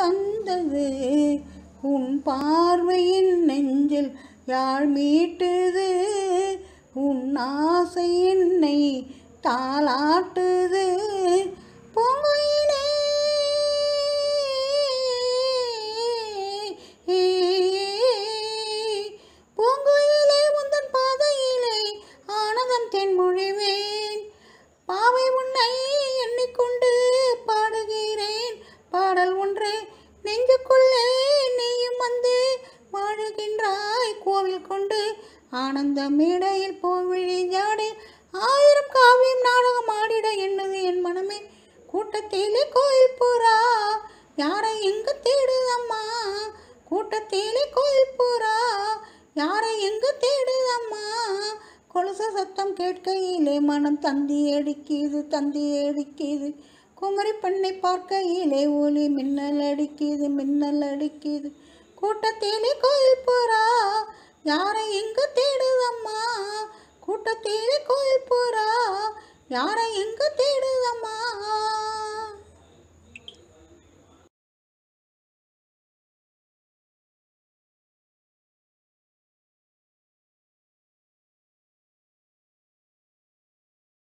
தந்தது உன் பார்வையின் நெஞ்சில் யாழ் மீட்டுது உன் ஆசை என்னை தாளாட்டுது பொங்குயிலே பொங்குயிலே முந்தன் பாதையிலே ஆனந்தம் தென்மொழி நெஞ்சுக்குள்ளே நீயும் வந்து வாழுகின்றாய் கோவில் கொண்டு ஆனந்த மேடையில் போவிழி ஜாடி ஆயிரம் காவியம் நாடகம் ஆடிட என்னது என் மனமே கூட்டத்திலே கோயில் போறா யாரை எங்க தேடுதம்மா கூட்டத்திலே கோயில் போறா யாரை எங்க தேடுதம்மா கொலுச சத்தம் கேட்கையிலே மனம் தந்தி அடிக்கிது தந்தி அடிக்கிது குமரி பண்ணை பார்க்கையிலே ஓலி மின்னல் அடிக்கிது மின்னல் அடிக்கிது கூட்டத்தேலே கோயில் போறா யாரை எங்க தேடுதம்மா கூட்டத்தேலே கோயில் போறா யாரை எங்க